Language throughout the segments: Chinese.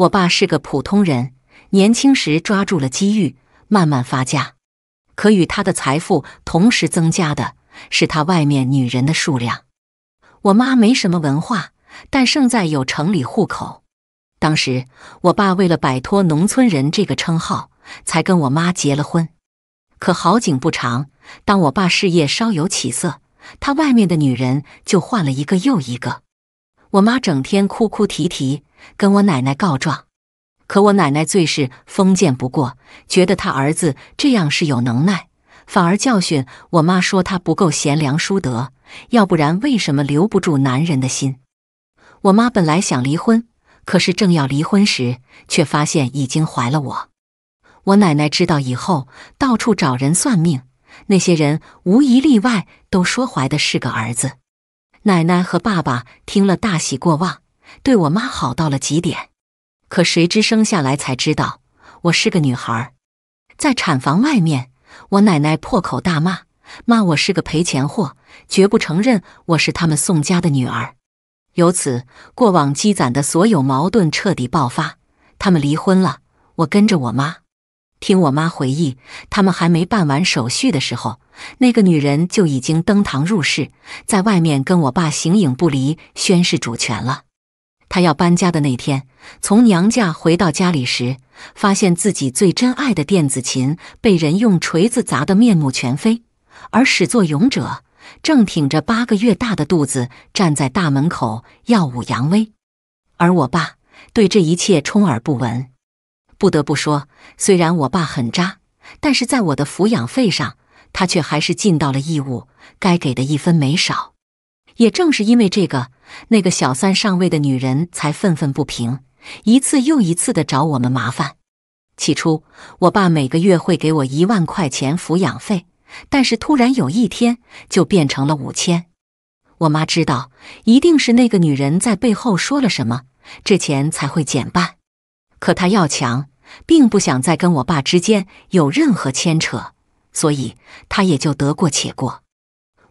我爸是个普通人，年轻时抓住了机遇，慢慢发家。可与他的财富同时增加的是他外面女人的数量。我妈没什么文化，但胜在有城里户口。当时我爸为了摆脱农村人这个称号，才跟我妈结了婚。可好景不长，当我爸事业稍有起色，他外面的女人就换了一个又一个。我妈整天哭哭啼啼，跟我奶奶告状。可我奶奶最是封建，不过觉得她儿子这样是有能耐，反而教训我妈说她不够贤良淑德，要不然为什么留不住男人的心？我妈本来想离婚，可是正要离婚时，却发现已经怀了我。我奶奶知道以后，到处找人算命，那些人无一例外都说怀的是个儿子。奶奶和爸爸听了大喜过望，对我妈好到了极点。可谁知生下来才知道，我是个女孩。在产房外面，我奶奶破口大骂，骂我是个赔钱货，绝不承认我是他们宋家的女儿。由此，过往积攒的所有矛盾彻底爆发，他们离婚了，我跟着我妈。听我妈回忆，他们还没办完手续的时候，那个女人就已经登堂入室，在外面跟我爸形影不离，宣示主权了。她要搬家的那天，从娘家回到家里时，发现自己最珍爱的电子琴被人用锤子砸得面目全非，而始作俑者正挺着八个月大的肚子站在大门口耀武扬威，而我爸对这一切充耳不闻。不得不说，虽然我爸很渣，但是在我的抚养费上，他却还是尽到了义务，该给的一分没少。也正是因为这个，那个小三上位的女人才愤愤不平，一次又一次的找我们麻烦。起初，我爸每个月会给我一万块钱抚养费，但是突然有一天就变成了五千。我妈知道，一定是那个女人在背后说了什么，这钱才会减半。可她要强。并不想再跟我爸之间有任何牵扯，所以他也就得过且过。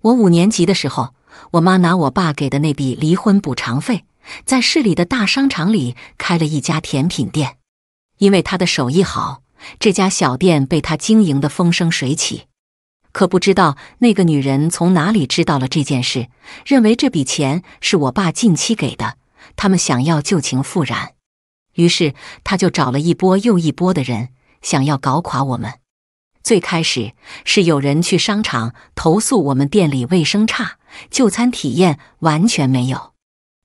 我五年级的时候，我妈拿我爸给的那笔离婚补偿费，在市里的大商场里开了一家甜品店。因为她的手艺好，这家小店被她经营得风生水起。可不知道那个女人从哪里知道了这件事，认为这笔钱是我爸近期给的，他们想要旧情复燃。于是他就找了一波又一波的人，想要搞垮我们。最开始是有人去商场投诉我们店里卫生差，就餐体验完全没有。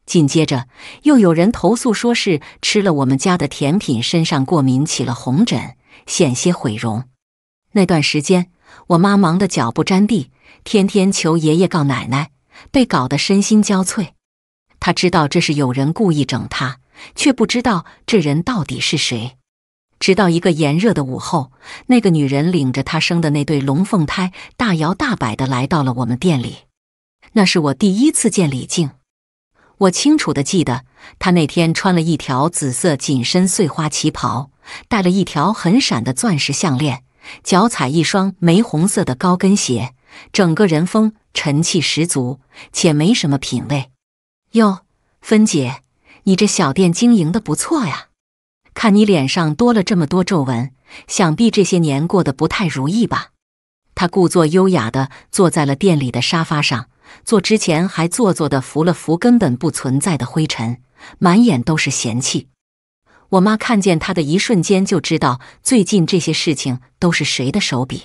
紧接着又有人投诉说是吃了我们家的甜品，身上过敏起了红疹，险些毁容。那段时间，我妈忙得脚不沾地，天天求爷爷告奶奶，被搞得身心交瘁。她知道这是有人故意整她。却不知道这人到底是谁。直到一个炎热的午后，那个女人领着她生的那对龙凤胎大摇大摆地来到了我们店里。那是我第一次见李静，我清楚地记得，她那天穿了一条紫色紧身碎花旗袍，戴了一条很闪的钻石项链，脚踩一双玫红色的高跟鞋，整个人风尘气十足，且没什么品味。哟，芬姐。你这小店经营的不错呀，看你脸上多了这么多皱纹，想必这些年过得不太如意吧？他故作优雅的坐在了店里的沙发上，坐之前还做作的扶了扶根本不存在的灰尘，满眼都是嫌弃。我妈看见他的一瞬间就知道最近这些事情都是谁的手笔。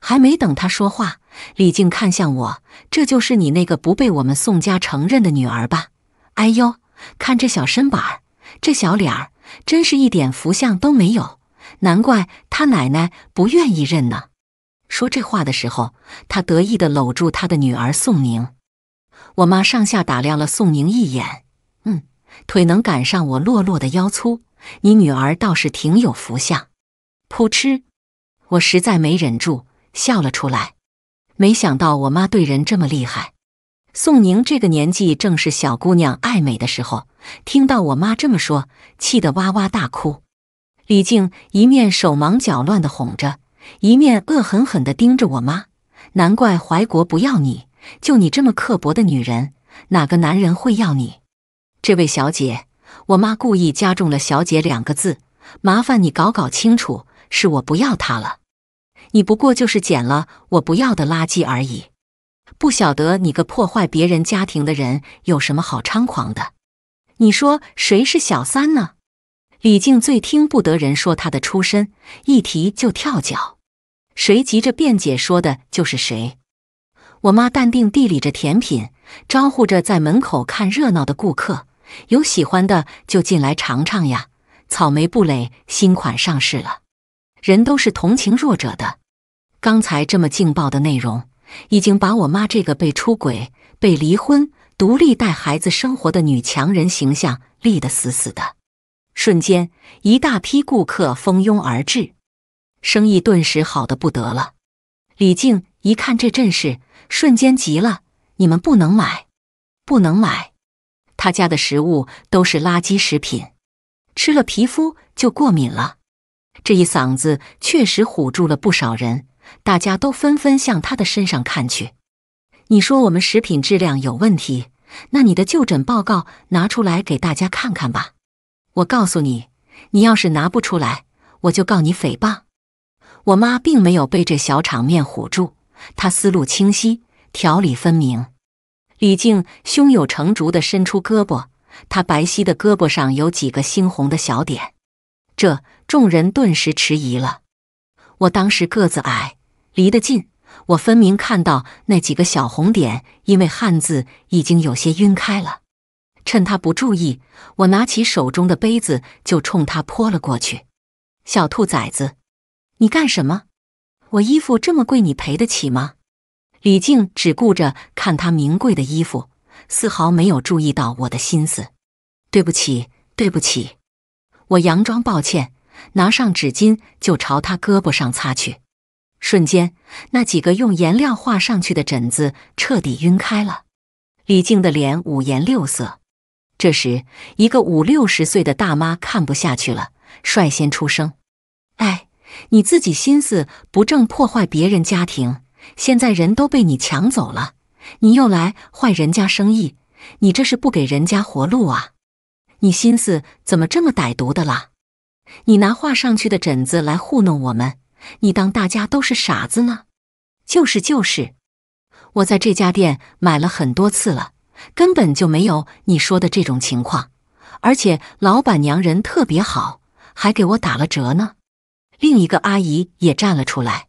还没等他说话，李静看向我：“这就是你那个不被我们宋家承认的女儿吧？”哎呦。看这小身板儿，这小脸儿，真是一点福相都没有，难怪他奶奶不愿意认呢。说这话的时候，他得意地搂住他的女儿宋宁。我妈上下打量了宋宁一眼，嗯，腿能赶上我落落的腰粗，你女儿倒是挺有福相。噗嗤，我实在没忍住笑了出来。没想到我妈对人这么厉害。宋宁这个年纪正是小姑娘爱美的时候，听到我妈这么说，气得哇哇大哭。李静一面手忙脚乱地哄着，一面恶狠狠地盯着我妈。难怪怀国不要你，就你这么刻薄的女人，哪个男人会要你？这位小姐，我妈故意加重了“小姐”两个字，麻烦你搞搞清楚，是我不要她了，你不过就是捡了我不要的垃圾而已。不晓得你个破坏别人家庭的人有什么好猖狂的？你说谁是小三呢？李静最听不得人说她的出身，一提就跳脚。谁急着辩解说的就是谁。我妈淡定地理着甜品，招呼着在门口看热闹的顾客：“有喜欢的就进来尝尝呀，草莓布蕾新款上市了。”人都是同情弱者的。刚才这么劲爆的内容。已经把我妈这个被出轨、被离婚、独立带孩子生活的女强人形象立得死死的。瞬间，一大批顾客蜂拥而至，生意顿时好的不得了。李静一看这阵势，瞬间急了：“你们不能买，不能买！他家的食物都是垃圾食品，吃了皮肤就过敏了。”这一嗓子确实唬住了不少人。大家都纷纷向他的身上看去。你说我们食品质量有问题，那你的就诊报告拿出来给大家看看吧。我告诉你，你要是拿不出来，我就告你诽谤。我妈并没有被这小场面唬住，她思路清晰，条理分明。李静胸有成竹地伸出胳膊，她白皙的胳膊上有几个猩红的小点。这众人顿时迟疑了。我当时个子矮。离得近，我分明看到那几个小红点，因为汉字已经有些晕开了。趁他不注意，我拿起手中的杯子就冲他泼了过去。小兔崽子，你干什么？我衣服这么贵，你赔得起吗？李静只顾着看他名贵的衣服，丝毫没有注意到我的心思。对不起，对不起，我佯装抱歉，拿上纸巾就朝他胳膊上擦去。瞬间，那几个用颜料画上去的疹子彻底晕开了。李静的脸五颜六色。这时，一个五六十岁的大妈看不下去了，率先出声：“哎，你自己心思不正，破坏别人家庭，现在人都被你抢走了，你又来坏人家生意，你这是不给人家活路啊！你心思怎么这么歹毒的啦？你拿画上去的疹子来糊弄我们？”你当大家都是傻子呢？就是就是，我在这家店买了很多次了，根本就没有你说的这种情况。而且老板娘人特别好，还给我打了折呢。另一个阿姨也站了出来。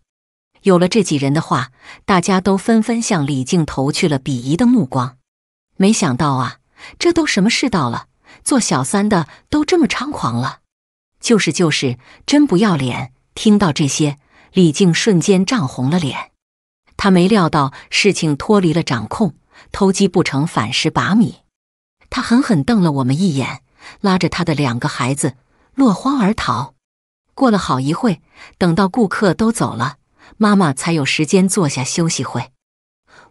有了这几人的话，大家都纷纷向李静投去了鄙夷的目光。没想到啊，这都什么世道了？做小三的都这么猖狂了？就是就是，真不要脸！听到这些，李静瞬间涨红了脸。他没料到事情脱离了掌控，偷鸡不成反蚀把米。他狠狠瞪了我们一眼，拉着他的两个孩子落荒而逃。过了好一会等到顾客都走了，妈妈才有时间坐下休息会。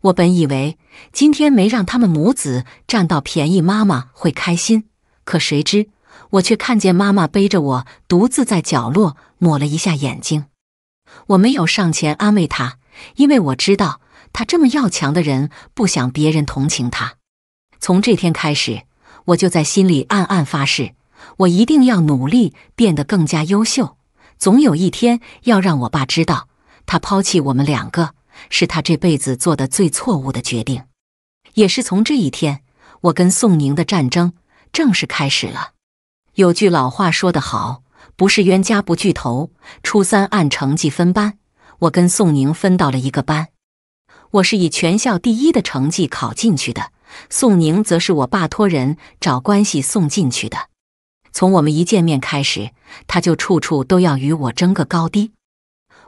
我本以为今天没让他们母子占到便宜，妈妈会开心，可谁知。我却看见妈妈背着我，独自在角落抹了一下眼睛。我没有上前安慰她，因为我知道她这么要强的人不想别人同情她。从这天开始，我就在心里暗暗发誓，我一定要努力变得更加优秀，总有一天要让我爸知道，他抛弃我们两个是他这辈子做的最错误的决定。也是从这一天，我跟宋宁的战争正式开始了。有句老话说得好：“不是冤家不聚头。”初三按成绩分班，我跟宋宁分到了一个班。我是以全校第一的成绩考进去的，宋宁则是我爸托人找关系送进去的。从我们一见面开始，他就处处都要与我争个高低。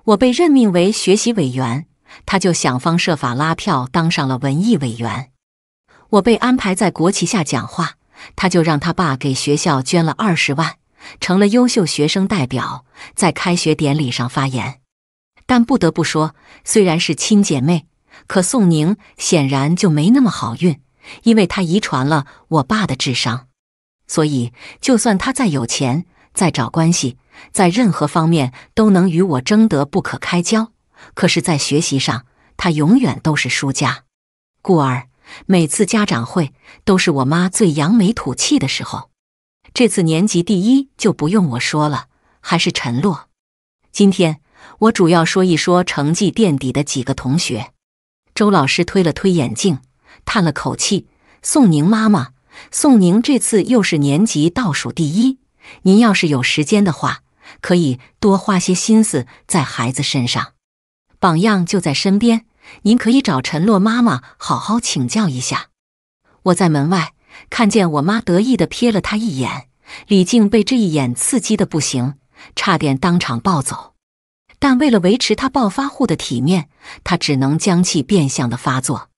我被任命为学习委员，他就想方设法拉票当上了文艺委员。我被安排在国旗下讲话。他就让他爸给学校捐了二十万，成了优秀学生代表，在开学典礼上发言。但不得不说，虽然是亲姐妹，可宋宁显然就没那么好运，因为她遗传了我爸的智商，所以就算她再有钱、再找关系，在任何方面都能与我争得不可开交。可是，在学习上，她永远都是输家，故而。每次家长会都是我妈最扬眉吐气的时候，这次年级第一就不用我说了，还是陈洛。今天我主要说一说成绩垫底的几个同学。周老师推了推眼镜，叹了口气：“宋宁妈妈，宋宁这次又是年级倒数第一。您要是有时间的话，可以多花些心思在孩子身上。榜样就在身边。”您可以找陈洛妈妈好好请教一下。我在门外看见我妈得意地瞥了他一眼，李静被这一眼刺激的不行，差点当场暴走。但为了维持他暴发户的体面，他只能将气变相的发作。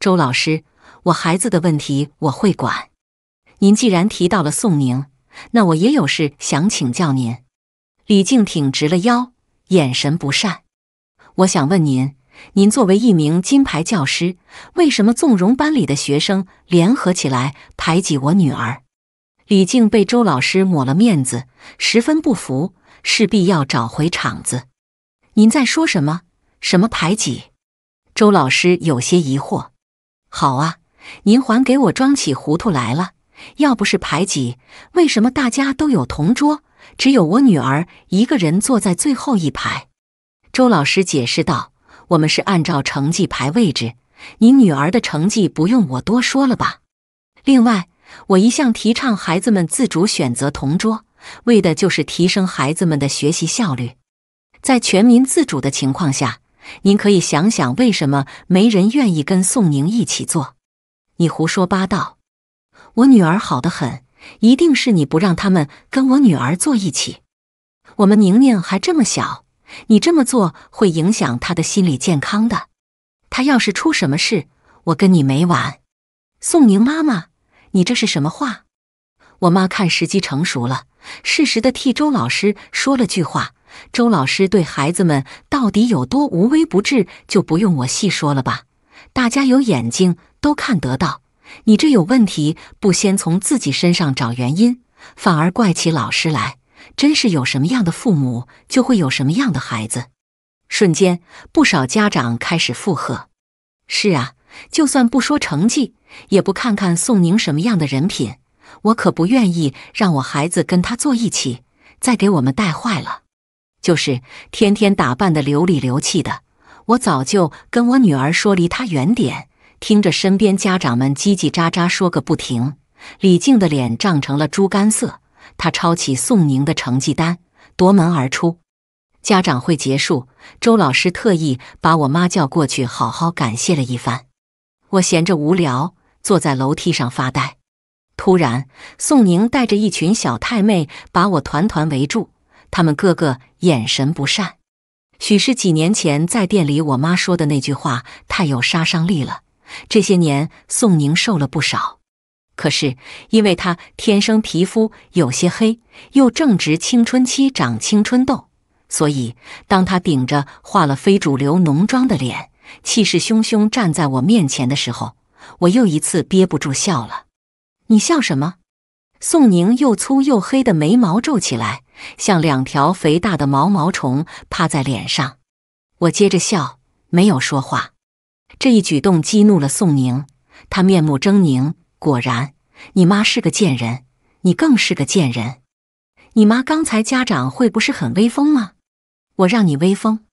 周老师，我孩子的问题我会管。您既然提到了宋宁，那我也有事想请教您。李静挺直了腰，眼神不善。我想问您。您作为一名金牌教师，为什么纵容班里的学生联合起来排挤我女儿？李静被周老师抹了面子，十分不服，势必要找回场子。您在说什么？什么排挤？周老师有些疑惑。好啊，您还给我装起糊涂来了。要不是排挤，为什么大家都有同桌，只有我女儿一个人坐在最后一排？周老师解释道。我们是按照成绩排位置，你女儿的成绩不用我多说了吧。另外，我一向提倡孩子们自主选择同桌，为的就是提升孩子们的学习效率。在全民自主的情况下，您可以想想为什么没人愿意跟宋宁一起坐。你胡说八道！我女儿好得很，一定是你不让他们跟我女儿坐一起。我们宁宁还这么小。你这么做会影响他的心理健康的，他要是出什么事，我跟你没完。宋宁妈妈，你这是什么话？我妈看时机成熟了，适时的替周老师说了句话。周老师对孩子们到底有多无微不至，就不用我细说了吧，大家有眼睛都看得到。你这有问题，不先从自己身上找原因，反而怪起老师来。真是有什么样的父母，就会有什么样的孩子。瞬间，不少家长开始附和：“是啊，就算不说成绩，也不看看宋宁什么样的人品。我可不愿意让我孩子跟他坐一起，再给我们带坏了。就是天天打扮的流里流气的，我早就跟我女儿说离他远点。”听着身边家长们叽叽喳喳说个不停，李静的脸涨成了猪肝色。他抄起宋宁的成绩单，夺门而出。家长会结束，周老师特意把我妈叫过去，好好感谢了一番。我闲着无聊，坐在楼梯上发呆。突然，宋宁带着一群小太妹把我团团围住，他们个个眼神不善。许是几年前在店里我妈说的那句话太有杀伤力了，这些年宋宁瘦了不少。可是，因为他天生皮肤有些黑，又正值青春期长青春痘，所以当他顶着化了非主流浓妆的脸，气势汹汹站在我面前的时候，我又一次憋不住笑了。你笑什么？宋宁又粗又黑的眉毛皱起来，像两条肥大的毛毛虫趴在脸上。我接着笑，没有说话。这一举动激怒了宋宁，他面目狰狞。果然，你妈是个贱人，你更是个贱人。你妈刚才家长会不是很威风吗？我让你威风，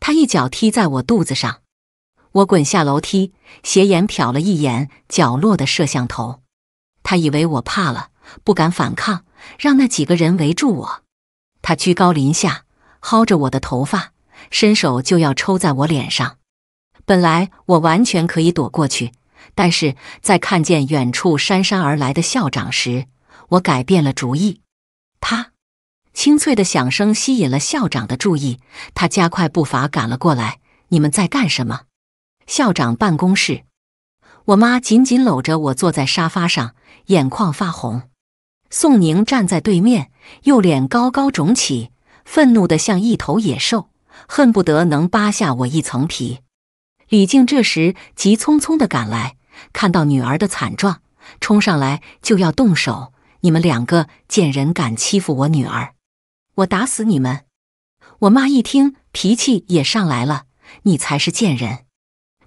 他一脚踢在我肚子上，我滚下楼梯，斜眼瞟了一眼角落的摄像头。他以为我怕了，不敢反抗，让那几个人围住我。他居高临下，薅着我的头发，伸手就要抽在我脸上。本来我完全可以躲过去。但是在看见远处姗姗而来的校长时，我改变了主意。他清脆的响声吸引了校长的注意，他加快步伐赶了过来。你们在干什么？校长办公室。我妈紧紧搂着我坐在沙发上，眼眶发红。宋宁站在对面，右脸高高肿起，愤怒的像一头野兽，恨不得能扒下我一层皮。李静这时急匆匆的赶来。看到女儿的惨状，冲上来就要动手。你们两个贱人，敢欺负我女儿，我打死你们！我妈一听，脾气也上来了。你才是贱人，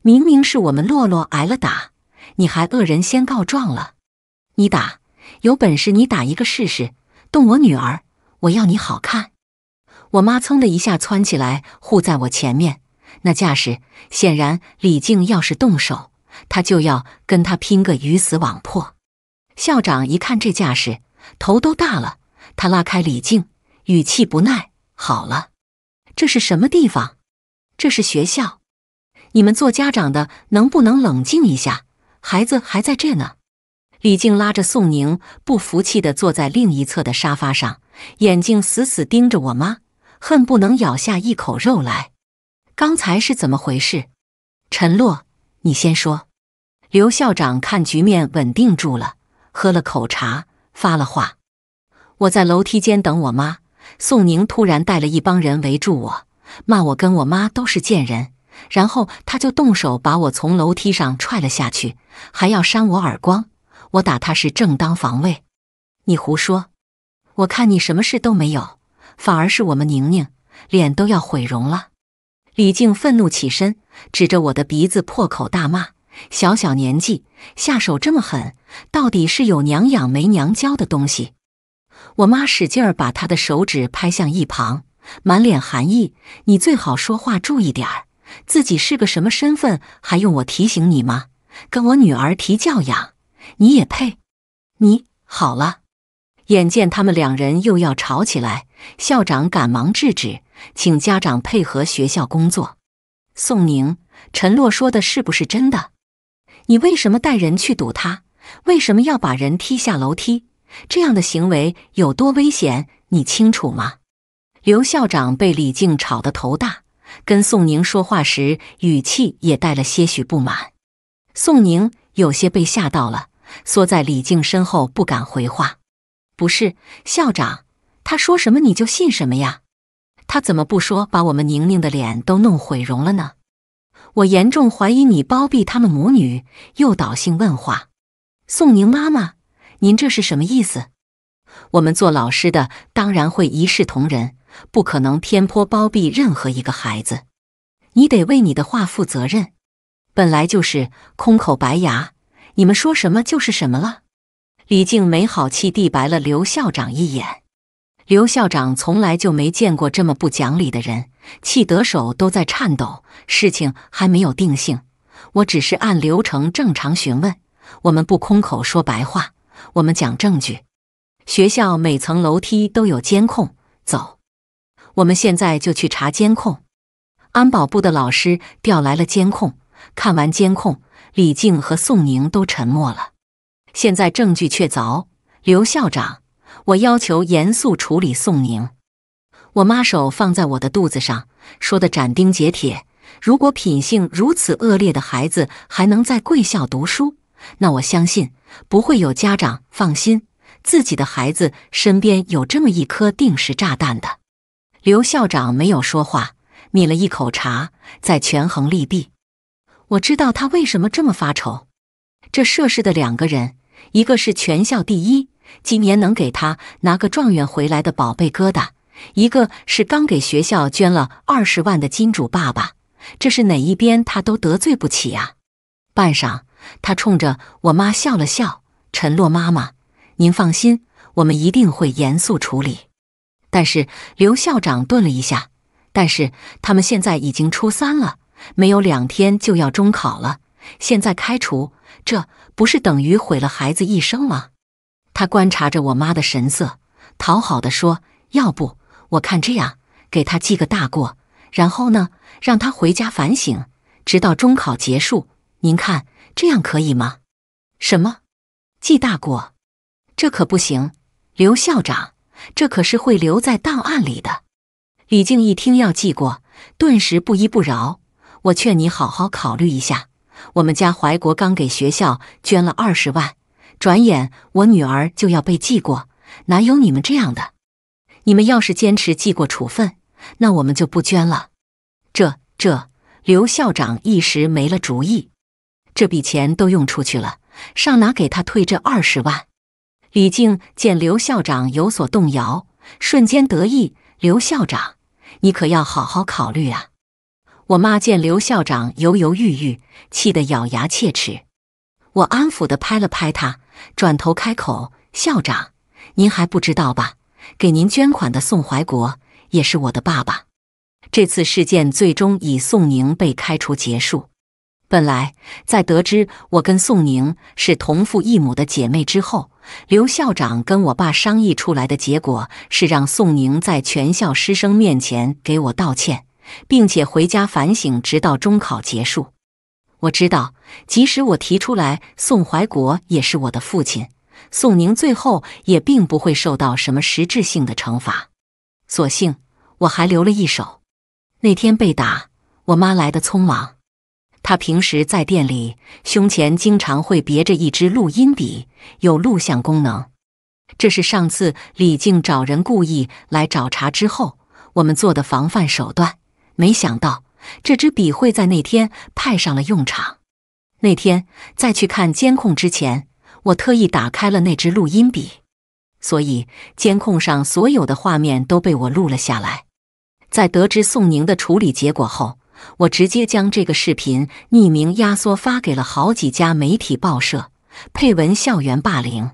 明明是我们洛洛挨了打，你还恶人先告状了。你打，有本事你打一个试试。动我女儿，我要你好看！我妈噌的一下蹿起来，护在我前面。那架势，显然李静要是动手。他就要跟他拼个鱼死网破。校长一看这架势，头都大了。他拉开李静，语气不耐：“好了，这是什么地方？这是学校。你们做家长的能不能冷静一下？孩子还在这呢。”李静拉着宋宁，不服气地坐在另一侧的沙发上，眼睛死死盯着我妈，恨不能咬下一口肉来。刚才是怎么回事？陈洛，你先说。刘校长看局面稳定住了，喝了口茶，发了话。我在楼梯间等我妈。宋宁突然带了一帮人围住我，骂我跟我妈都是贱人，然后他就动手把我从楼梯上踹了下去，还要扇我耳光。我打他是正当防卫。你胡说！我看你什么事都没有，反而是我们宁宁脸都要毁容了。李静愤怒起身，指着我的鼻子破口大骂。小小年纪下手这么狠，到底是有娘养没娘教的东西。我妈使劲儿把她的手指拍向一旁，满脸寒意。你最好说话注意点儿，自己是个什么身份还用我提醒你吗？跟我女儿提教养，你也配？你好了。眼见他们两人又要吵起来，校长赶忙制止，请家长配合学校工作。宋宁，陈洛说的是不是真的？你为什么带人去堵他？为什么要把人踢下楼梯？这样的行为有多危险，你清楚吗？刘校长被李静吵得头大，跟宋宁说话时语气也带了些许不满。宋宁有些被吓到了，缩在李静身后不敢回话。不是校长，他说什么你就信什么呀？他怎么不说把我们宁宁的脸都弄毁容了呢？我严重怀疑你包庇他们母女，诱导性问话。宋宁妈妈，您这是什么意思？我们做老师的当然会一视同仁，不可能偏颇包庇任何一个孩子。你得为你的话负责任。本来就是空口白牙，你们说什么就是什么了。李静没好气地白了刘校长一眼。刘校长从来就没见过这么不讲理的人。气得手都在颤抖，事情还没有定性，我只是按流程正常询问。我们不空口说白话，我们讲证据。学校每层楼梯都有监控，走，我们现在就去查监控。安保部的老师调来了监控，看完监控，李静和宋宁都沉默了。现在证据确凿，刘校长，我要求严肃处理宋宁。我妈手放在我的肚子上，说的斩钉截铁：“如果品性如此恶劣的孩子还能在贵校读书，那我相信不会有家长放心自己的孩子身边有这么一颗定时炸弹的。”刘校长没有说话，抿了一口茶，在权衡利弊。我知道他为什么这么发愁。这涉事的两个人，一个是全校第一，今年能给他拿个状元回来的宝贝疙瘩。一个是刚给学校捐了二十万的金主爸爸，这是哪一边他都得罪不起啊！半晌，他冲着我妈笑了笑：“陈洛妈妈，您放心，我们一定会严肃处理。”但是刘校长顿了一下：“但是他们现在已经初三了，没有两天就要中考了，现在开除，这不是等于毁了孩子一生吗？”他观察着我妈的神色，讨好的说：“要不？”我看这样，给他记个大过，然后呢，让他回家反省，直到中考结束。您看这样可以吗？什么？记大过？这可不行，刘校长，这可是会留在档案里的。李静一听要记过，顿时不依不饶。我劝你好好考虑一下，我们家怀国刚给学校捐了二十万，转眼我女儿就要被记过，哪有你们这样的？你们要是坚持记过处分，那我们就不捐了。这这，刘校长一时没了主意。这笔钱都用出去了，上哪给他退这二十万？李静见刘校长有所动摇，瞬间得意：“刘校长，你可要好好考虑啊！”我妈见刘校长犹犹豫豫，气得咬牙切齿。我安抚的拍了拍他，转头开口：“校长，您还不知道吧？”给您捐款的宋怀国也是我的爸爸。这次事件最终以宋宁被开除结束。本来在得知我跟宋宁是同父异母的姐妹之后，刘校长跟我爸商议出来的结果是让宋宁在全校师生面前给我道歉，并且回家反省，直到中考结束。我知道，即使我提出来，宋怀国也是我的父亲。宋宁最后也并不会受到什么实质性的惩罚，所幸我还留了一手。那天被打，我妈来的匆忙，她平时在店里胸前经常会别着一支录音笔，有录像功能。这是上次李静找人故意来找茬之后，我们做的防范手段。没想到这支笔会在那天派上了用场。那天在去看监控之前。我特意打开了那支录音笔，所以监控上所有的画面都被我录了下来。在得知宋宁的处理结果后，我直接将这个视频匿名压缩发给了好几家媒体报社，配文“校园霸凌”。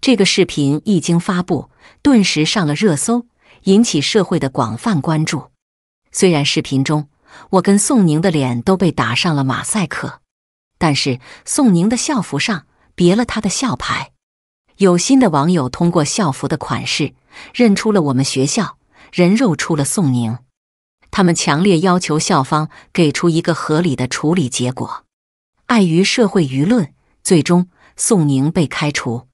这个视频一经发布，顿时上了热搜，引起社会的广泛关注。虽然视频中我跟宋宁的脸都被打上了马赛克，但是宋宁的校服上。别了他的校牌，有心的网友通过校服的款式认出了我们学校，人肉出了宋宁。他们强烈要求校方给出一个合理的处理结果。碍于社会舆论，最终宋宁被开除。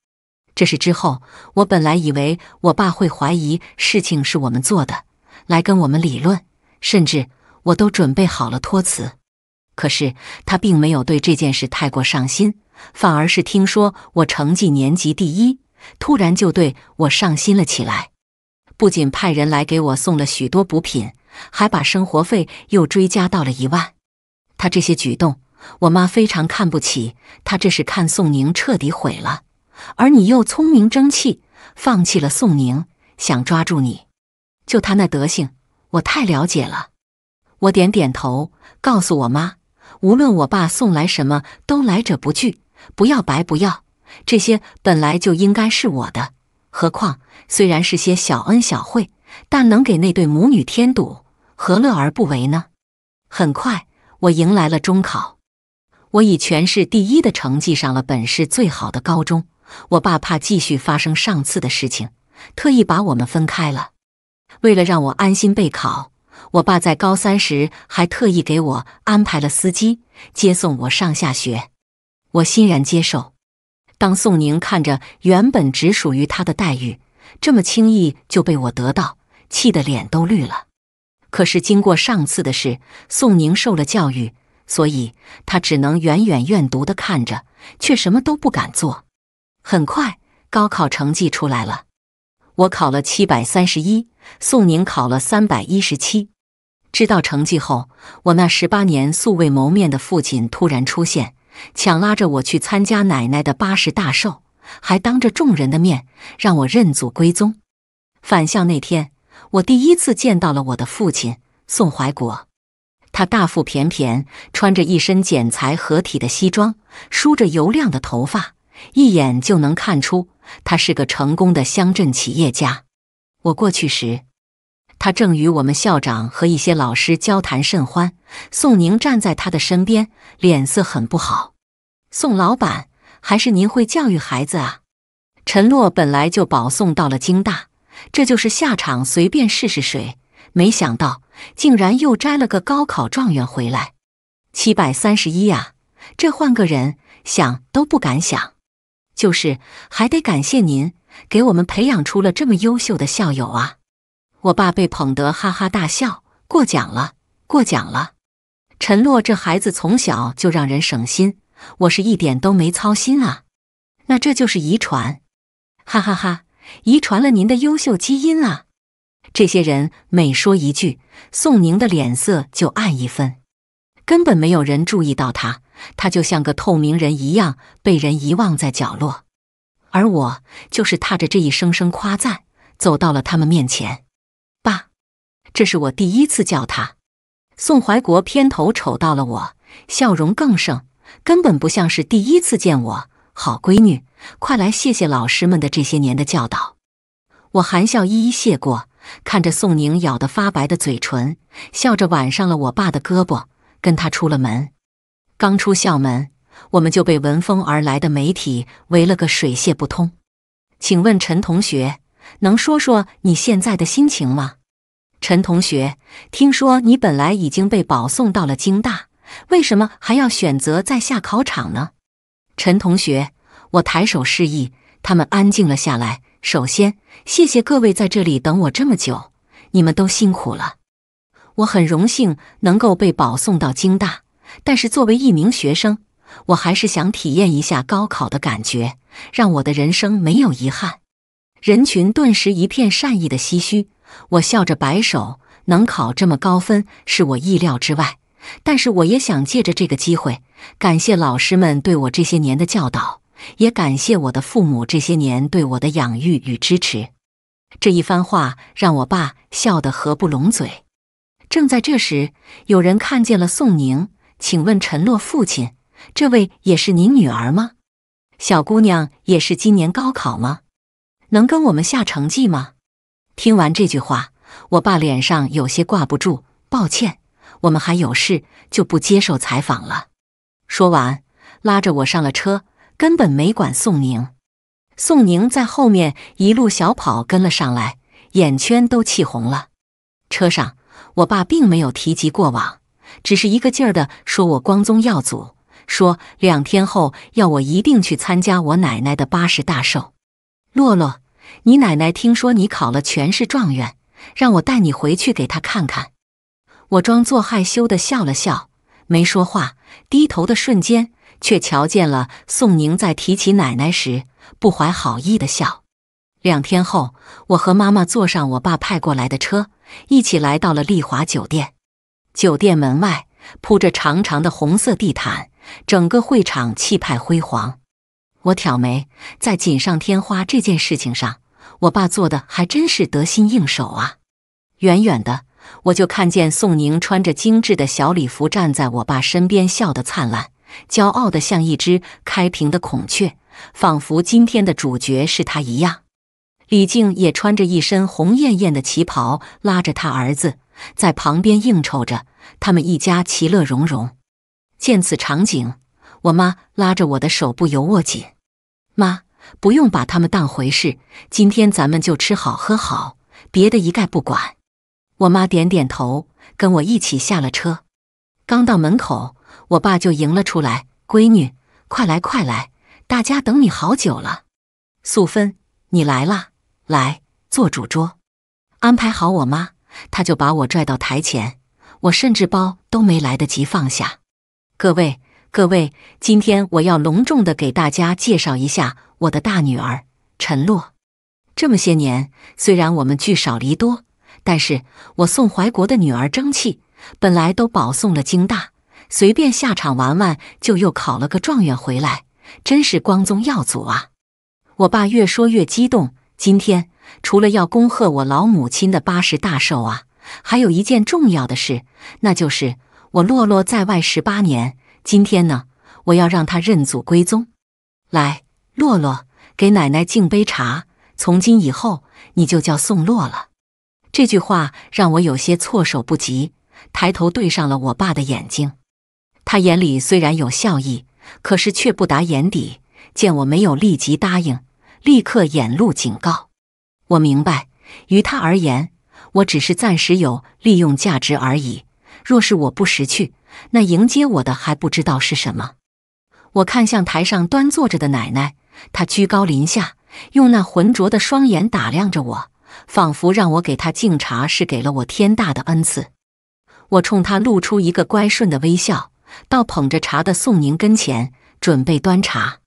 这事之后，我本来以为我爸会怀疑事情是我们做的，来跟我们理论，甚至我都准备好了托辞。可是他并没有对这件事太过上心。反而是听说我成绩年级第一，突然就对我上心了起来，不仅派人来给我送了许多补品，还把生活费又追加到了一万。他这些举动，我妈非常看不起。他这是看宋宁彻底毁了，而你又聪明争气，放弃了宋宁，想抓住你。就他那德行，我太了解了。我点点头，告诉我妈，无论我爸送来什么都来者不拒。不要白不要，这些本来就应该是我的。何况虽然是些小恩小惠，但能给那对母女添堵，何乐而不为呢？很快，我迎来了中考。我以全市第一的成绩上了本市最好的高中。我爸怕继续发生上次的事情，特意把我们分开了。为了让我安心备考，我爸在高三时还特意给我安排了司机接送我上下学。我欣然接受。当宋宁看着原本只属于他的待遇，这么轻易就被我得到，气得脸都绿了。可是经过上次的事，宋宁受了教育，所以他只能远远怨毒的看着，却什么都不敢做。很快，高考成绩出来了，我考了七百三十一，宋宁考了三百一十七。知道成绩后，我那十八年素未谋面的父亲突然出现。强拉着我去参加奶奶的八十大寿，还当着众人的面让我认祖归宗。返校那天，我第一次见到了我的父亲宋怀国，他大腹便便，穿着一身剪裁合体的西装，梳着油亮的头发，一眼就能看出他是个成功的乡镇企业家。我过去时。他正与我们校长和一些老师交谈甚欢，宋宁站在他的身边，脸色很不好。宋老板，还是您会教育孩子啊？陈洛本来就保送到了京大，这就是下场，随便试试水，没想到竟然又摘了个高考状元回来，七百三十一啊！这换个人想都不敢想，就是还得感谢您，给我们培养出了这么优秀的校友啊！我爸被捧得哈哈大笑，过奖了，过奖了。陈洛这孩子从小就让人省心，我是一点都没操心啊。那这就是遗传，哈哈哈，遗传了您的优秀基因啊。这些人每说一句，宋宁的脸色就暗一分，根本没有人注意到他，他就像个透明人一样被人遗忘在角落。而我就是踏着这一声声夸赞，走到了他们面前。这是我第一次叫他，宋怀国偏头瞅到了我，笑容更盛，根本不像是第一次见我。好闺女，快来谢谢老师们的这些年的教导。我含笑一一谢过，看着宋宁咬得发白的嘴唇，笑着挽上了我爸的胳膊，跟他出了门。刚出校门，我们就被闻风而来的媒体围了个水泄不通。请问陈同学，能说说你现在的心情吗？陈同学，听说你本来已经被保送到了京大，为什么还要选择在下考场呢？陈同学，我抬手示意，他们安静了下来。首先，谢谢各位在这里等我这么久，你们都辛苦了。我很荣幸能够被保送到京大，但是作为一名学生，我还是想体验一下高考的感觉，让我的人生没有遗憾。人群顿时一片善意的唏嘘。我笑着摆手，能考这么高分是我意料之外，但是我也想借着这个机会感谢老师们对我这些年的教导，也感谢我的父母这些年对我的养育与支持。这一番话让我爸笑得合不拢嘴。正在这时，有人看见了宋宁，请问陈洛父亲，这位也是您女儿吗？小姑娘也是今年高考吗？能跟我们下成绩吗？听完这句话，我爸脸上有些挂不住，抱歉，我们还有事，就不接受采访了。说完，拉着我上了车，根本没管宋宁。宋宁在后面一路小跑跟了上来，眼圈都气红了。车上，我爸并没有提及过往，只是一个劲儿的说我光宗耀祖，说两天后要我一定去参加我奶奶的八十大寿。洛洛。你奶奶听说你考了全市状元，让我带你回去给她看看。我装作害羞地笑了笑，没说话。低头的瞬间，却瞧见了宋宁在提起奶奶时不怀好意的笑。两天后，我和妈妈坐上我爸派过来的车，一起来到了丽华酒店。酒店门外铺着长长的红色地毯，整个会场气派辉煌。我挑眉，在锦上添花这件事情上。我爸做的还真是得心应手啊！远远的我就看见宋宁穿着精致的小礼服，站在我爸身边，笑得灿烂，骄傲的像一只开屏的孔雀，仿佛今天的主角是他一样。李静也穿着一身红艳艳的旗袍，拉着他儿子在旁边应酬着，他们一家其乐融融。见此场景，我妈拉着我的手不由握紧，妈。不用把他们当回事，今天咱们就吃好喝好，别的一概不管。我妈点点头，跟我一起下了车。刚到门口，我爸就迎了出来：“闺女，快来快来，大家等你好久了。素芬，你来啦，来坐主桌，安排好。”我妈，她就把我拽到台前，我甚至包都没来得及放下。各位。各位，今天我要隆重的给大家介绍一下我的大女儿陈洛。这么些年，虽然我们聚少离多，但是我宋怀国的女儿争气，本来都保送了京大，随便下场玩玩就又考了个状元回来，真是光宗耀祖啊！我爸越说越激动，今天除了要恭贺我老母亲的八十大寿啊，还有一件重要的事，那就是我落落在外十八年。今天呢，我要让他认祖归宗。来，洛洛，给奶奶敬杯茶。从今以后，你就叫宋洛了。这句话让我有些措手不及，抬头对上了我爸的眼睛。他眼里虽然有笑意，可是却不达眼底。见我没有立即答应，立刻眼露警告。我明白，于他而言，我只是暂时有利用价值而已。若是我不识趣，那迎接我的还不知道是什么。我看向台上端坐着的奶奶，她居高临下，用那浑浊的双眼打量着我，仿佛让我给她敬茶是给了我天大的恩赐。我冲她露出一个乖顺的微笑，到捧着茶的宋宁跟前准备端茶。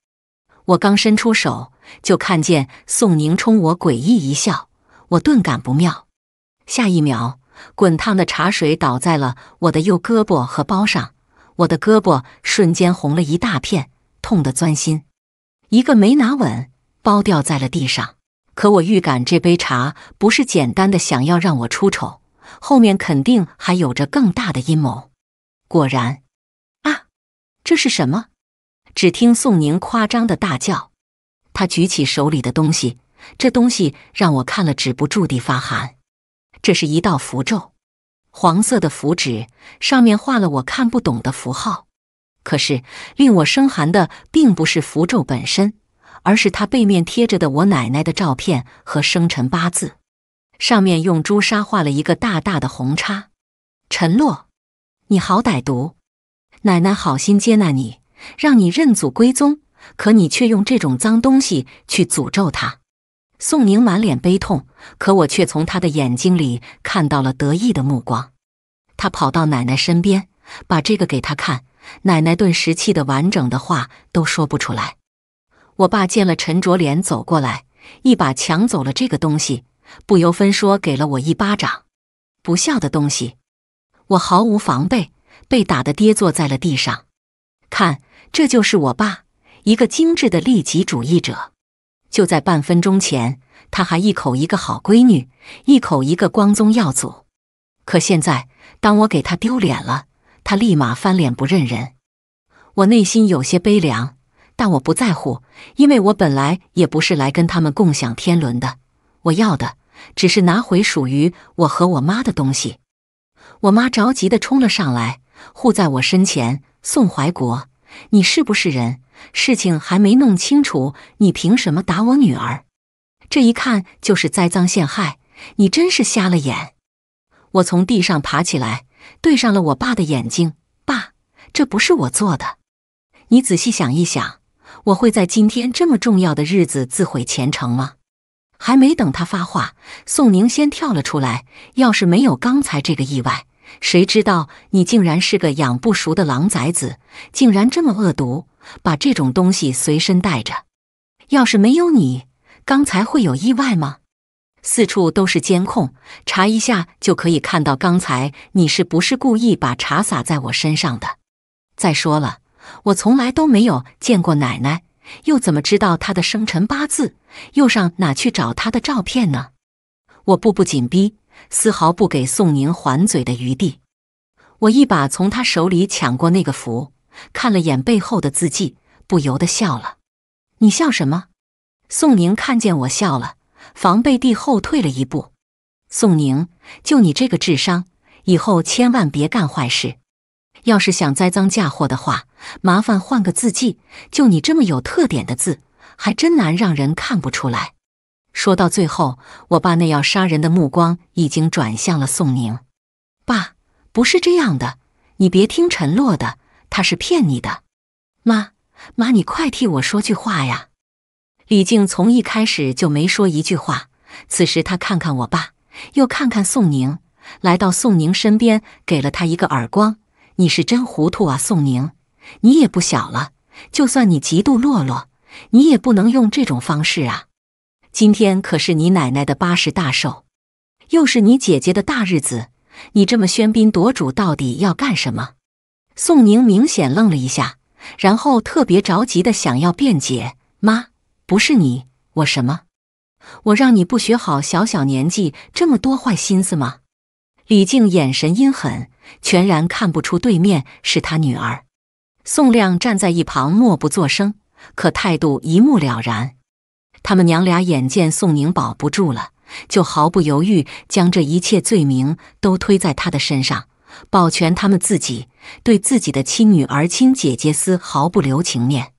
我刚伸出手，就看见宋宁冲我诡异一笑，我顿感不妙。下一秒。滚烫的茶水倒在了我的右胳膊和包上，我的胳膊瞬间红了一大片，痛得钻心。一个没拿稳，包掉在了地上。可我预感这杯茶不是简单的想要让我出丑，后面肯定还有着更大的阴谋。果然，啊，这是什么？只听宋宁夸张的大叫，他举起手里的东西，这东西让我看了止不住地发寒。这是一道符咒，黄色的符纸上面画了我看不懂的符号。可是令我生寒的并不是符咒本身，而是它背面贴着的我奶奶的照片和生辰八字。上面用朱砂画了一个大大的红叉。陈洛，你好歹毒！奶奶好心接纳你，让你认祖归宗，可你却用这种脏东西去诅咒她。宋宁满脸悲痛，可我却从他的眼睛里看到了得意的目光。他跑到奶奶身边，把这个给他看，奶奶顿时气得完整的话都说不出来。我爸见了，沉着脸走过来，一把抢走了这个东西，不由分说给了我一巴掌：“不孝的东西！”我毫无防备，被打得跌坐在了地上。看，这就是我爸，一个精致的利己主义者。就在半分钟前，他还一口一个好闺女，一口一个光宗耀祖。可现在，当我给他丢脸了，他立马翻脸不认人。我内心有些悲凉，但我不在乎，因为我本来也不是来跟他们共享天伦的。我要的只是拿回属于我和我妈的东西。我妈着急地冲了上来，护在我身前。宋怀国。你是不是人？事情还没弄清楚，你凭什么打我女儿？这一看就是栽赃陷害，你真是瞎了眼！我从地上爬起来，对上了我爸的眼睛。爸，这不是我做的。你仔细想一想，我会在今天这么重要的日子自毁前程吗？还没等他发话，宋宁先跳了出来。要是没有刚才这个意外。谁知道你竟然是个养不熟的狼崽子，竟然这么恶毒，把这种东西随身带着。要是没有你，刚才会有意外吗？四处都是监控，查一下就可以看到刚才你是不是故意把茶洒在我身上的。再说了，我从来都没有见过奶奶，又怎么知道她的生辰八字？又上哪去找她的照片呢？我步步紧逼。丝毫不给宋宁还嘴的余地，我一把从他手里抢过那个符，看了眼背后的字迹，不由得笑了。你笑什么？宋宁看见我笑了，防备地后退了一步。宋宁，就你这个智商，以后千万别干坏事。要是想栽赃嫁祸的话，麻烦换个字迹。就你这么有特点的字，还真难让人看不出来。说到最后，我爸那要杀人的目光已经转向了宋宁。爸，不是这样的，你别听陈洛的，他是骗你的。妈妈，你快替我说句话呀！李静从一开始就没说一句话。此时，她看看我爸，又看看宋宁，来到宋宁身边，给了他一个耳光。你是真糊涂啊，宋宁！你也不小了，就算你嫉妒洛洛，你也不能用这种方式啊！今天可是你奶奶的八十大寿，又是你姐姐的大日子，你这么喧宾夺主，到底要干什么？宋宁明显愣了一下，然后特别着急的想要辩解：“妈，不是你，我什么？我让你不学好，小小年纪这么多坏心思吗？”李静眼神阴狠，全然看不出对面是他女儿。宋亮站在一旁默不作声，可态度一目了然。他们娘俩眼见宋宁保不住了，就毫不犹豫将这一切罪名都推在他的身上，保全他们自己，对自己的亲女儿、亲姐姐丝毫不留情面。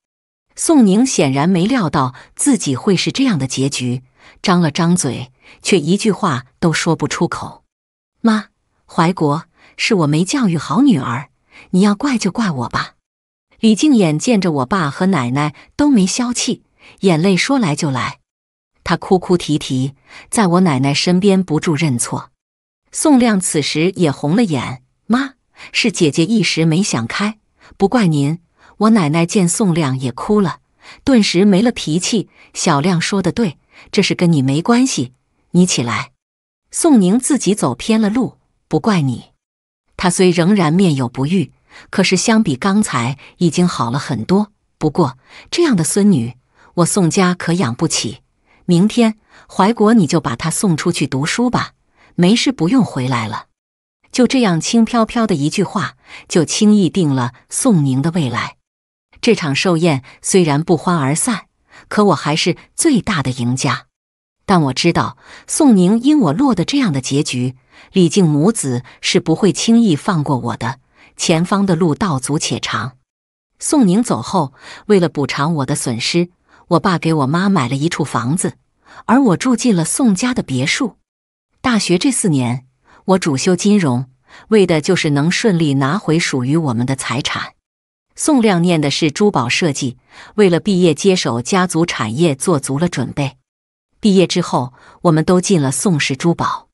宋宁显然没料到自己会是这样的结局，张了张嘴，却一句话都说不出口。妈，怀国是我没教育好女儿，你要怪就怪我吧。李静眼见着我爸和奶奶都没消气。眼泪说来就来，他哭哭啼啼在我奶奶身边不住认错。宋亮此时也红了眼，妈是姐姐一时没想开，不怪您。我奶奶见宋亮也哭了，顿时没了脾气。小亮说的对，这是跟你没关系，你起来。宋宁自己走偏了路，不怪你。他虽仍然面有不悦，可是相比刚才已经好了很多。不过这样的孙女。我宋家可养不起，明天怀国，你就把他送出去读书吧，没事不用回来了。就这样轻飘飘的一句话，就轻易定了宋宁的未来。这场寿宴虽然不欢而散，可我还是最大的赢家。但我知道，宋宁因我落得这样的结局，李靖母子是不会轻易放过我的。前方的路道阻且长。宋宁走后，为了补偿我的损失。我爸给我妈买了一处房子，而我住进了宋家的别墅。大学这四年，我主修金融，为的就是能顺利拿回属于我们的财产。宋亮念的是珠宝设计，为了毕业接手家族产业做足了准备。毕业之后，我们都进了宋氏珠宝。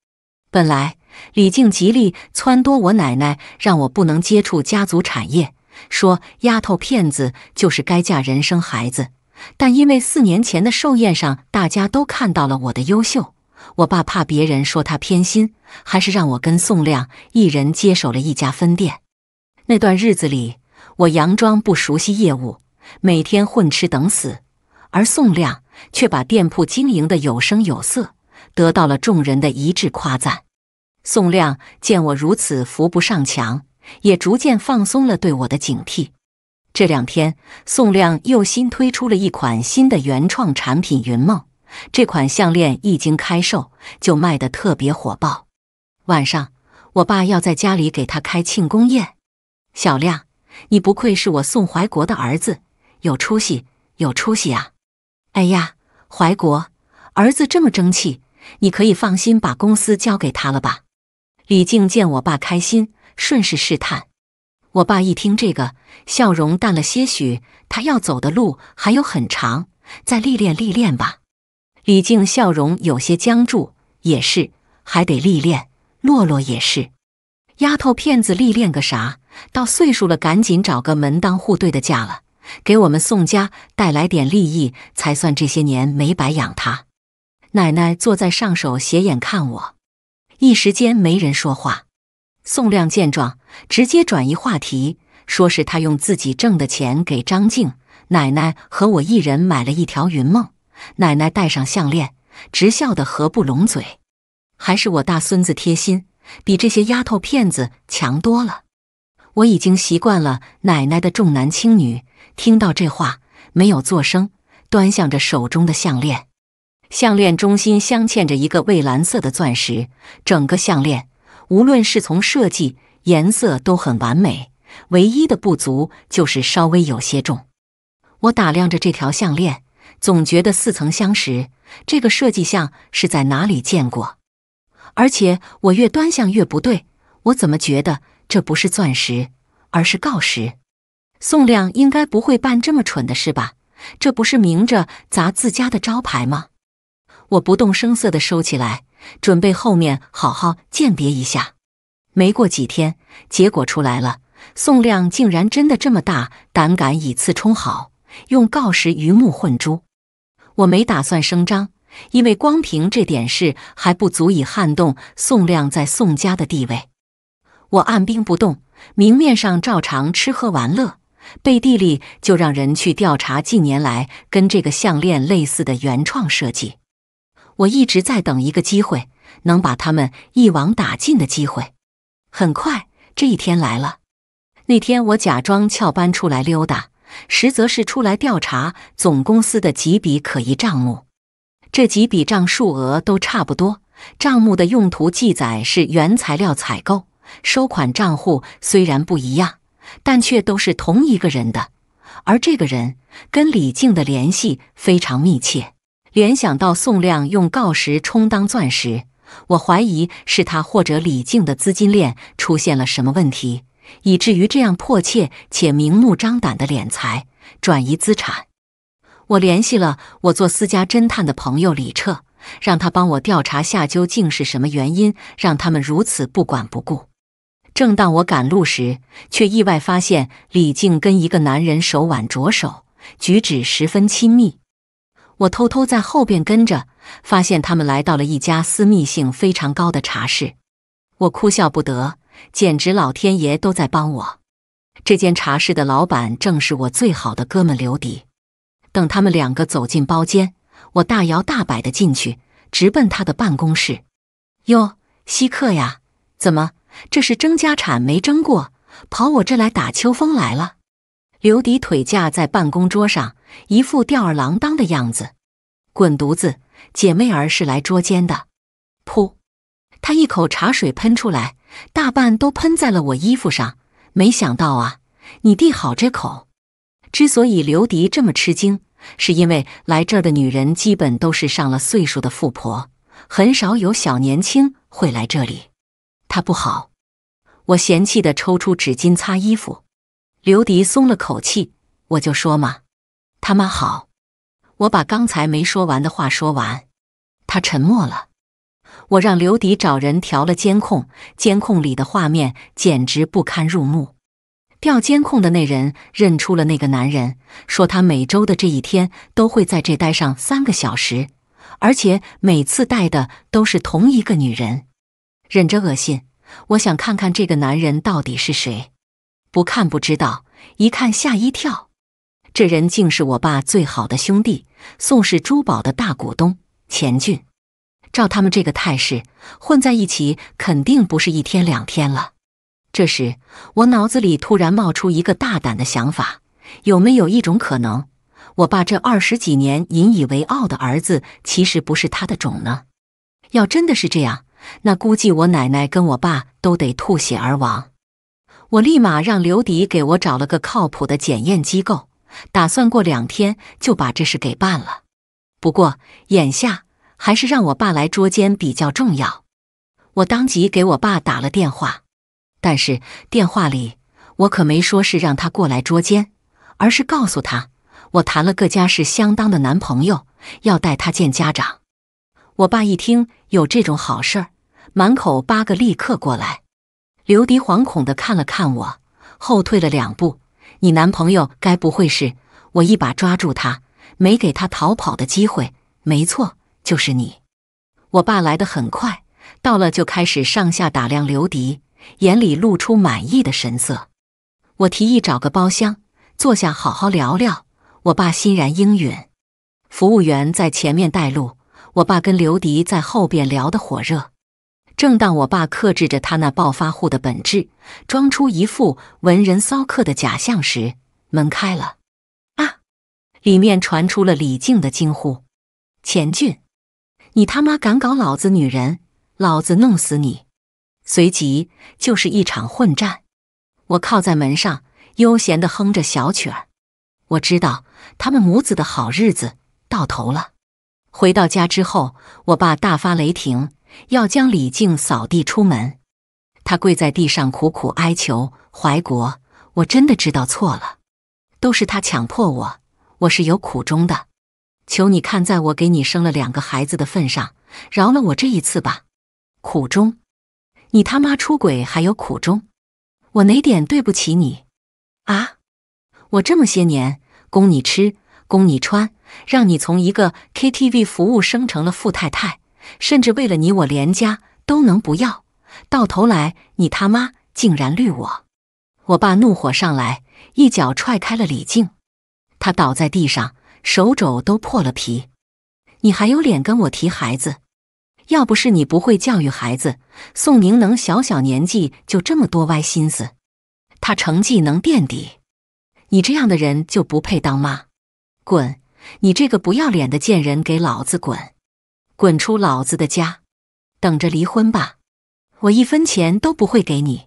本来李静极力撺掇我奶奶让我不能接触家族产业，说丫头片子就是该嫁人生孩子。但因为四年前的寿宴上，大家都看到了我的优秀，我爸怕别人说他偏心，还是让我跟宋亮一人接手了一家分店。那段日子里，我佯装不熟悉业务，每天混吃等死，而宋亮却把店铺经营得有声有色，得到了众人的一致夸赞。宋亮见我如此扶不上墙，也逐渐放松了对我的警惕。这两天，宋亮又新推出了一款新的原创产品——云梦。这款项链一经开售，就卖得特别火爆。晚上，我爸要在家里给他开庆功宴。小亮，你不愧是我宋怀国的儿子，有出息，有出息啊！哎呀，怀国，儿子这么争气，你可以放心把公司交给他了吧？李静见我爸开心，顺势试探。我爸一听这个，笑容淡了些许。他要走的路还有很长，再历练历练吧。李静笑容有些僵住，也是，还得历练。洛洛也是，丫头片子历练个啥？到岁数了，赶紧找个门当户对的嫁了，给我们宋家带来点利益，才算这些年没白养她。奶奶坐在上手，斜眼看我，一时间没人说话。宋亮见状，直接转移话题，说是他用自己挣的钱给张静、奶奶和我一人买了一条云梦。奶奶戴上项链，直笑得合不拢嘴。还是我大孙子贴心，比这些丫头片子强多了。我已经习惯了奶奶的重男轻女。听到这话，没有作声，端向着手中的项链。项链中心镶嵌着一个蔚蓝色的钻石，整个项链。无论是从设计、颜色都很完美，唯一的不足就是稍微有些重。我打量着这条项链，总觉得似曾相识。这个设计像是在哪里见过，而且我越端详越不对，我怎么觉得这不是钻石，而是锆石？宋亮应该不会办这么蠢的事吧？这不是明着砸自家的招牌吗？我不动声色地收起来。准备后面好好鉴别一下。没过几天，结果出来了，宋亮竟然真的这么大胆，敢以次充好，用锆石鱼目混珠。我没打算声张，因为光凭这点事还不足以撼动宋亮在宋家的地位。我按兵不动，明面上照常吃喝玩乐，背地里就让人去调查近年来跟这个项链类似的原创设计。我一直在等一个机会，能把他们一网打尽的机会。很快，这一天来了。那天我假装翘班出来溜达，实则是出来调查总公司的几笔可疑账目。这几笔账数额都差不多，账目的用途记载是原材料采购，收款账户虽然不一样，但却都是同一个人的。而这个人跟李静的联系非常密切。联想到宋亮用锆石充当钻石，我怀疑是他或者李静的资金链出现了什么问题，以至于这样迫切且明目张胆的敛财、转移资产。我联系了我做私家侦探的朋友李彻，让他帮我调查下究竟是什么原因让他们如此不管不顾。正当我赶路时，却意外发现李静跟一个男人手挽着手，举止十分亲密。我偷偷在后边跟着，发现他们来到了一家私密性非常高的茶室，我哭笑不得，简直老天爷都在帮我。这间茶室的老板正是我最好的哥们刘迪。等他们两个走进包间，我大摇大摆的进去，直奔他的办公室。哟，稀客呀，怎么这是争家产没争过，跑我这来打秋风来了？刘迪腿架在办公桌上。一副吊儿郎当的样子，滚犊子！姐妹儿是来捉奸的。噗！他一口茶水喷出来，大半都喷在了我衣服上。没想到啊，你弟好这口。之所以刘迪这么吃惊，是因为来这儿的女人基本都是上了岁数的富婆，很少有小年轻会来这里。他不好，我嫌弃的抽出纸巾擦衣服。刘迪松了口气，我就说嘛。他妈好，我把刚才没说完的话说完。他沉默了。我让刘迪找人调了监控，监控里的画面简直不堪入目。调监控的那人认出了那个男人，说他每周的这一天都会在这待上三个小时，而且每次带的都是同一个女人。忍着恶心，我想看看这个男人到底是谁。不看不知道，一看吓一跳。这人竟是我爸最好的兄弟，宋氏珠宝的大股东钱俊。照他们这个态势，混在一起肯定不是一天两天了。这时，我脑子里突然冒出一个大胆的想法：有没有一种可能，我爸这二十几年引以为傲的儿子，其实不是他的种呢？要真的是这样，那估计我奶奶跟我爸都得吐血而亡。我立马让刘迪给我找了个靠谱的检验机构。打算过两天就把这事给办了，不过眼下还是让我爸来捉奸比较重要。我当即给我爸打了电话，但是电话里我可没说是让他过来捉奸，而是告诉他我谈了个家世相当的男朋友，要带他见家长。我爸一听有这种好事儿，满口八个立刻过来。刘迪惶恐地看了看我，后退了两步。你男朋友该不会是？我一把抓住他，没给他逃跑的机会。没错，就是你。我爸来的很快，到了就开始上下打量刘迪，眼里露出满意的神色。我提议找个包厢坐下好好聊聊，我爸欣然应允。服务员在前面带路，我爸跟刘迪在后边聊得火热。正当我爸克制着他那暴发户的本质，装出一副文人骚客的假象时，门开了，啊！里面传出了李静的惊呼：“钱俊，你他妈敢搞老子女人，老子弄死你！”随即就是一场混战。我靠在门上，悠闲地哼着小曲儿。我知道他们母子的好日子到头了。回到家之后，我爸大发雷霆。要将李靖扫地出门，他跪在地上苦苦哀求怀国：“我真的知道错了，都是他强迫我，我是有苦衷的。求你看在我给你生了两个孩子的份上，饶了我这一次吧。”苦衷？你他妈出轨还有苦衷？我哪点对不起你啊？我这么些年供你吃，供你穿，让你从一个 KTV 服务生成了富太太。甚至为了你，我连家都能不要，到头来你他妈竟然绿我！我爸怒火上来，一脚踹开了李静，他倒在地上，手肘都破了皮。你还有脸跟我提孩子？要不是你不会教育孩子，宋宁能小小年纪就这么多歪心思？他成绩能垫底？你这样的人就不配当妈！滚！你这个不要脸的贱人，给老子滚！滚出老子的家，等着离婚吧！我一分钱都不会给你。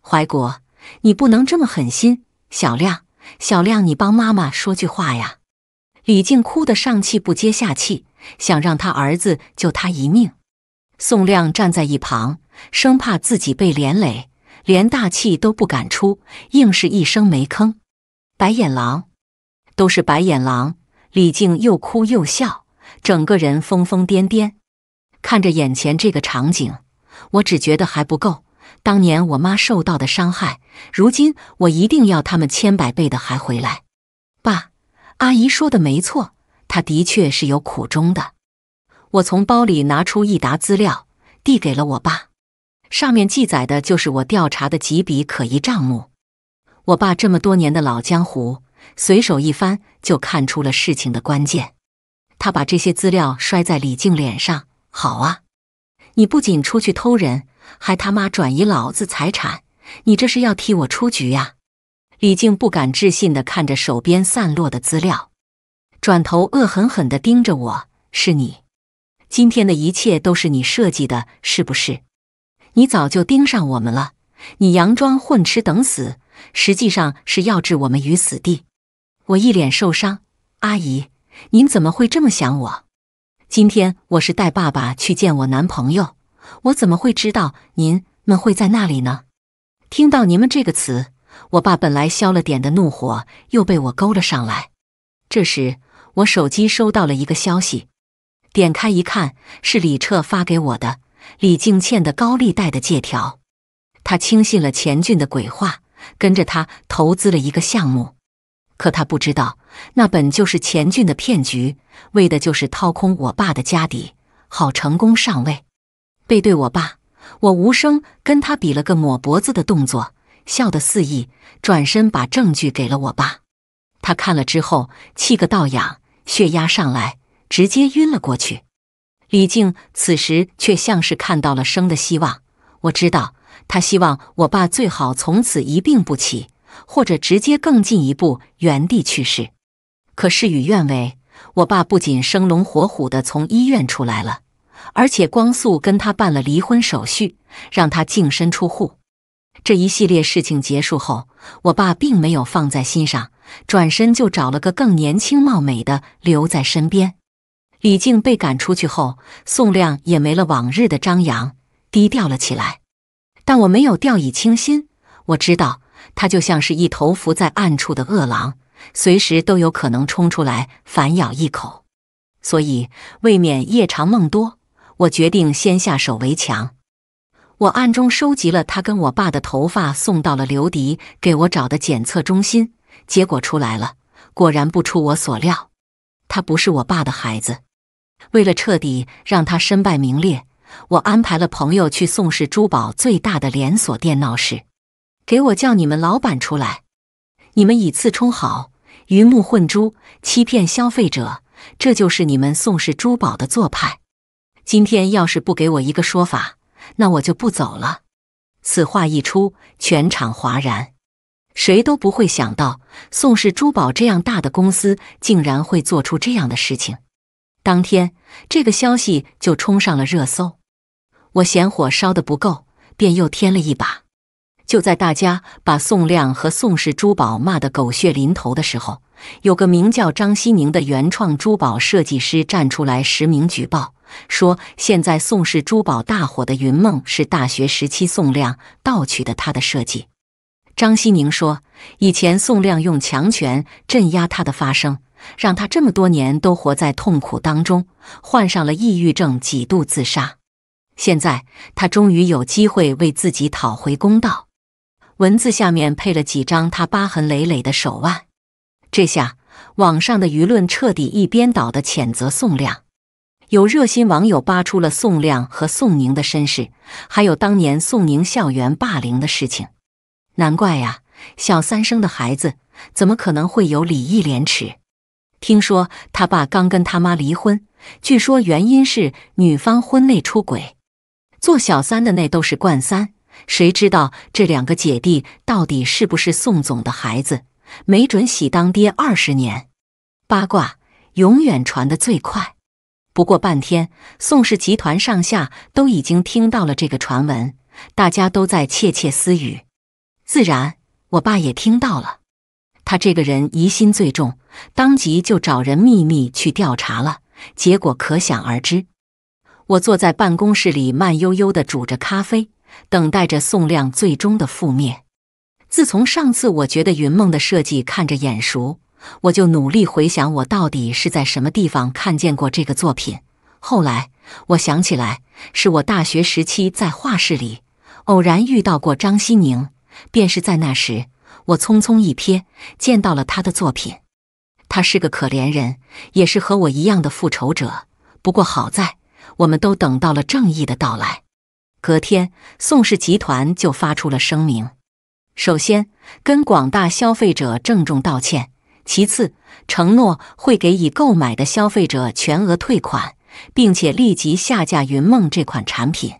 怀国，你不能这么狠心！小亮，小亮，你帮妈妈说句话呀！李静哭得上气不接下气，想让他儿子救他一命。宋亮站在一旁，生怕自己被连累，连大气都不敢出，硬是一声没吭。白眼狼，都是白眼狼！李静又哭又笑。整个人疯疯癫癫，看着眼前这个场景，我只觉得还不够。当年我妈受到的伤害，如今我一定要他们千百倍的还回来。爸，阿姨说的没错，她的确是有苦衷的。我从包里拿出一沓资料，递给了我爸。上面记载的就是我调查的几笔可疑账目。我爸这么多年的老江湖，随手一翻就看出了事情的关键。他把这些资料摔在李静脸上。好啊，你不仅出去偷人，还他妈转移老子财产，你这是要替我出局呀！李静不敢置信地看着手边散落的资料，转头恶狠狠地盯着我：“是你，今天的一切都是你设计的，是不是？你早就盯上我们了。你佯装混吃等死，实际上是要置我们于死地。”我一脸受伤，阿姨。您怎么会这么想我？今天我是带爸爸去见我男朋友，我怎么会知道您们会在那里呢？听到“您们”这个词，我爸本来消了点的怒火又被我勾了上来。这时，我手机收到了一个消息，点开一看，是李彻发给我的李静欠的高利贷的借条。他轻信了钱俊的鬼话，跟着他投资了一个项目。可他不知道，那本就是钱俊的骗局，为的就是掏空我爸的家底，好成功上位。背对我爸，我无声跟他比了个抹脖子的动作，笑得肆意，转身把证据给了我爸。他看了之后，气个倒仰，血压上来，直接晕了过去。李静此时却像是看到了生的希望，我知道他希望我爸最好从此一病不起。或者直接更进一步，原地去世。可事与愿违，我爸不仅生龙活虎的从医院出来了，而且光速跟他办了离婚手续，让他净身出户。这一系列事情结束后，我爸并没有放在心上，转身就找了个更年轻貌美的留在身边。李静被赶出去后，宋亮也没了往日的张扬，低调了起来。但我没有掉以轻心，我知道。他就像是一头伏在暗处的恶狼，随时都有可能冲出来反咬一口。所以未免夜长梦多，我决定先下手为强。我暗中收集了他跟我爸的头发，送到了刘迪给我找的检测中心。结果出来了，果然不出我所料，他不是我爸的孩子。为了彻底让他身败名裂，我安排了朋友去宋氏珠宝最大的连锁店闹事。给我叫你们老板出来！你们以次充好，鱼目混珠，欺骗消费者，这就是你们宋氏珠宝的做派。今天要是不给我一个说法，那我就不走了。此话一出，全场哗然。谁都不会想到，宋氏珠宝这样大的公司，竟然会做出这样的事情。当天，这个消息就冲上了热搜。我嫌火烧的不够，便又添了一把。就在大家把宋亮和宋氏珠宝骂得狗血淋头的时候，有个名叫张西宁的原创珠宝设计师站出来实名举报，说现在宋氏珠宝大火的云梦是大学时期宋亮盗取的他的设计。张西宁说，以前宋亮用强权镇压他的发声，让他这么多年都活在痛苦当中，患上了抑郁症，几度自杀。现在他终于有机会为自己讨回公道。文字下面配了几张他疤痕累累的手腕，这下网上的舆论彻底一边倒的谴责宋亮。有热心网友扒出了宋亮和宋宁的身世，还有当年宋宁校园霸凌的事情。难怪呀，小三生的孩子怎么可能会有礼义廉耻？听说他爸刚跟他妈离婚，据说原因是女方婚内出轨。做小三的那都是惯三。谁知道这两个姐弟到底是不是宋总的孩子？没准喜当爹二十年，八卦永远传得最快。不过半天，宋氏集团上下都已经听到了这个传闻，大家都在窃窃私语。自然，我爸也听到了，他这个人疑心最重，当即就找人秘密去调查了。结果可想而知。我坐在办公室里，慢悠悠的煮着咖啡。等待着宋亮最终的覆灭。自从上次我觉得云梦的设计看着眼熟，我就努力回想我到底是在什么地方看见过这个作品。后来我想起来，是我大学时期在画室里偶然遇到过张希宁，便是在那时，我匆匆一瞥见到了他的作品。他是个可怜人，也是和我一样的复仇者。不过好在，我们都等到了正义的到来。隔天，宋氏集团就发出了声明：首先，跟广大消费者郑重道歉；其次，承诺会给已购买的消费者全额退款，并且立即下架云梦这款产品；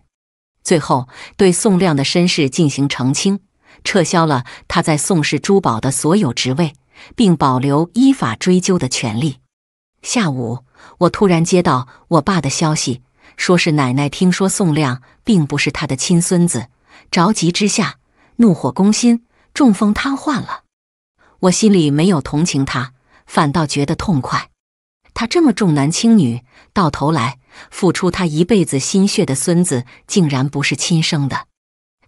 最后，对宋亮的身世进行澄清，撤销了他在宋氏珠宝的所有职位，并保留依法追究的权利。下午，我突然接到我爸的消息。说是奶奶听说宋亮并不是他的亲孙子，着急之下怒火攻心，中风瘫痪了。我心里没有同情他，反倒觉得痛快。他这么重男轻女，到头来付出他一辈子心血的孙子竟然不是亲生的。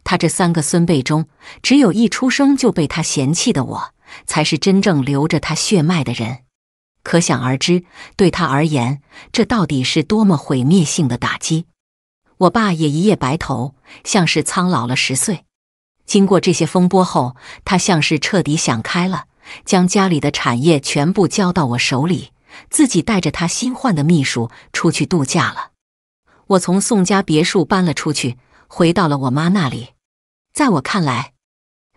他这三个孙辈中，只有一出生就被他嫌弃的我，才是真正流着他血脉的人。可想而知，对他而言，这到底是多么毁灭性的打击！我爸也一夜白头，像是苍老了十岁。经过这些风波后，他像是彻底想开了，将家里的产业全部交到我手里，自己带着他新换的秘书出去度假了。我从宋家别墅搬了出去，回到了我妈那里。在我看来，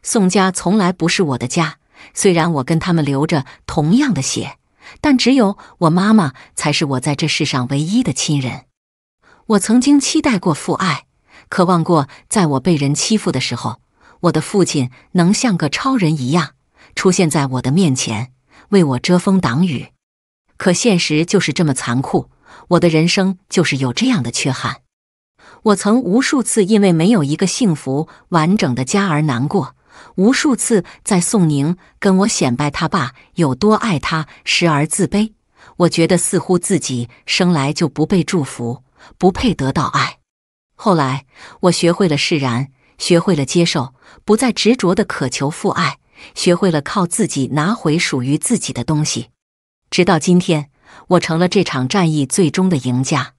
宋家从来不是我的家，虽然我跟他们流着同样的血。但只有我妈妈才是我在这世上唯一的亲人。我曾经期待过父爱，渴望过，在我被人欺负的时候，我的父亲能像个超人一样出现在我的面前，为我遮风挡雨。可现实就是这么残酷，我的人生就是有这样的缺憾。我曾无数次因为没有一个幸福完整的家而难过。无数次在宋宁跟我显摆他爸有多爱他时而自卑，我觉得似乎自己生来就不被祝福，不配得到爱。后来我学会了释然，学会了接受，不再执着的渴求父爱，学会了靠自己拿回属于自己的东西。直到今天，我成了这场战役最终的赢家。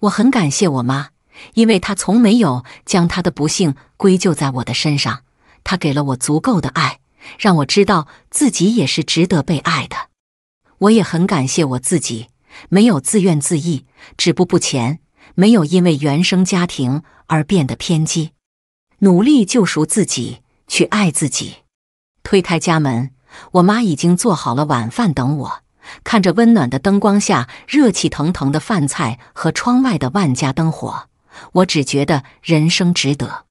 我很感谢我妈，因为她从没有将她的不幸归咎在我的身上。他给了我足够的爱，让我知道自己也是值得被爱的。我也很感谢我自己，没有自怨自艾、止步不前，没有因为原生家庭而变得偏激，努力救赎自己，去爱自己。推开家门，我妈已经做好了晚饭等我。看着温暖的灯光下热气腾腾的饭菜和窗外的万家灯火，我只觉得人生值得。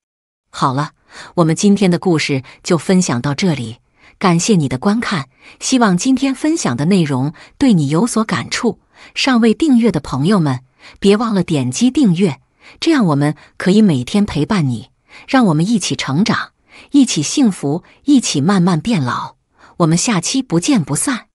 好了。我们今天的故事就分享到这里，感谢你的观看。希望今天分享的内容对你有所感触。尚未订阅的朋友们，别忘了点击订阅，这样我们可以每天陪伴你，让我们一起成长，一起幸福，一起慢慢变老。我们下期不见不散。